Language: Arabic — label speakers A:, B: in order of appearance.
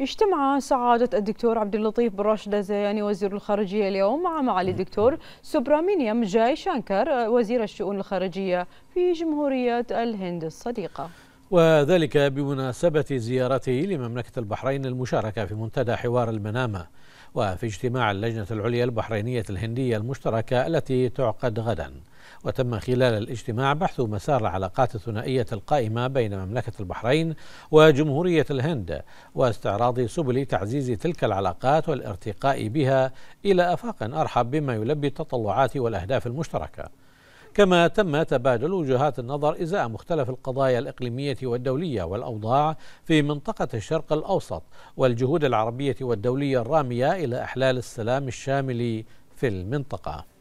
A: اجتمع سعادة الدكتور عبد اللطيف بن راشد
B: الزياني وزير الخارجية اليوم مع معالي نعم. الدكتور سوبرامينيام جاي شانكر وزير الشؤون الخارجية في جمهورية الهند الصديقة
C: وذلك بمناسبة زيارته لمملكة البحرين المشاركة في منتدى حوار المنامة وفي اجتماع اللجنة العليا البحرينية الهندية المشتركة التي تعقد غدا وتم خلال الاجتماع بحث مسار العلاقات الثنائية القائمة بين مملكة البحرين وجمهورية الهند واستعراض سبل تعزيز تلك العلاقات والارتقاء بها إلى أفاق أرحب بما يلبي التطلعات والأهداف المشتركة كما تم تبادل وجهات النظر إزاء مختلف القضايا الإقليمية والدولية والأوضاع في منطقة الشرق الأوسط والجهود العربية والدولية الرامية إلى إحلال السلام الشامل في المنطقة